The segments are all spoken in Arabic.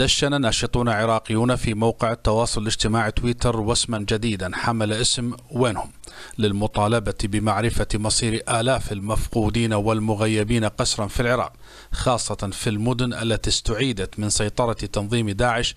دشن ناشطون عراقيون في موقع التواصل الاجتماعي تويتر وسما جديدا حمل اسم وينهم للمطالبة بمعرفة مصير آلاف المفقودين والمغيبين قسرا في العراق خاصة في المدن التي استعيدت من سيطرة تنظيم داعش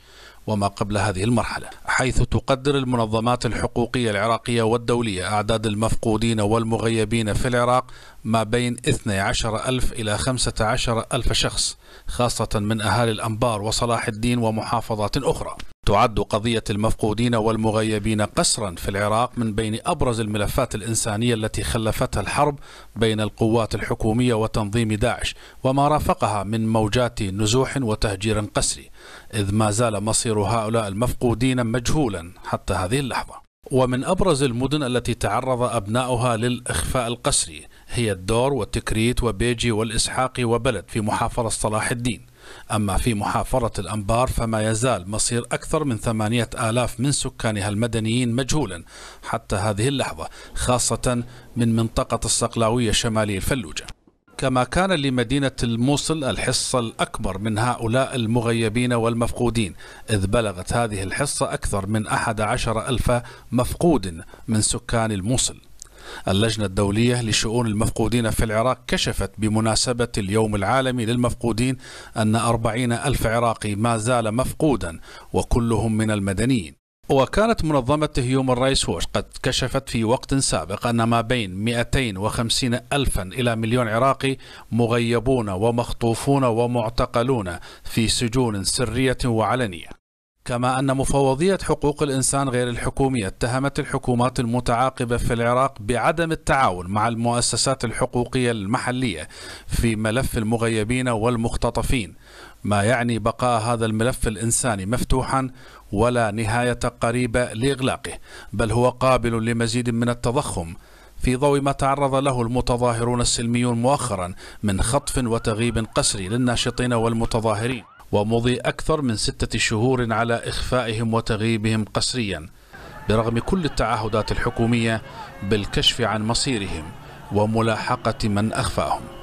وما قبل هذه المرحلة حيث تقدر المنظمات الحقوقية العراقية والدولية أعداد المفقودين والمغيبين في العراق ما بين 12 ألف إلى 15 ألف شخص خاصة من أهالي الأنبار وصلاح الدين ومحافظات أخرى تعد قضية المفقودين والمغيبين قسرا في العراق من بين أبرز الملفات الإنسانية التي خلفتها الحرب بين القوات الحكومية وتنظيم داعش وما رافقها من موجات نزوح وتهجير قسري إذ ما زال مصير هؤلاء المفقودين مجهولا حتى هذه اللحظة ومن أبرز المدن التي تعرض أبناؤها للإخفاء القسري هي الدور والتكريت وبيجي والإسحاق وبلد في محافظة صلاح الدين أما في محافظة الأنبار فما يزال مصير أكثر من ثمانية آلاف من سكانها المدنيين مجهولا حتى هذه اللحظة خاصة من منطقة الصقلاوية شمالي الفلوجة كما كان لمدينة الموصل الحصة الأكبر من هؤلاء المغيبين والمفقودين إذ بلغت هذه الحصة أكثر من عشر ألف مفقود من سكان الموصل اللجنة الدولية لشؤون المفقودين في العراق كشفت بمناسبة اليوم العالمي للمفقودين أن أربعين ألف عراقي ما زال مفقودا وكلهم من المدنيين وكانت منظمة هيومن رايس ووش قد كشفت في وقت سابق أن ما بين 250 ألفا إلى مليون عراقي مغيبون ومخطوفون ومعتقلون في سجون سرية وعلنية كما أن مفوضية حقوق الإنسان غير الحكومية اتهمت الحكومات المتعاقبة في العراق بعدم التعاون مع المؤسسات الحقوقية المحلية في ملف المغيبين والمختطفين ما يعني بقاء هذا الملف الإنساني مفتوحا ولا نهاية قريبة لإغلاقه بل هو قابل لمزيد من التضخم في ضوء ما تعرض له المتظاهرون السلميون مؤخرا من خطف وتغيب قسري للناشطين والمتظاهرين ومضي أكثر من ستة شهور على إخفائهم وتغييبهم قسريا برغم كل التعهدات الحكومية بالكشف عن مصيرهم وملاحقة من أخفاهم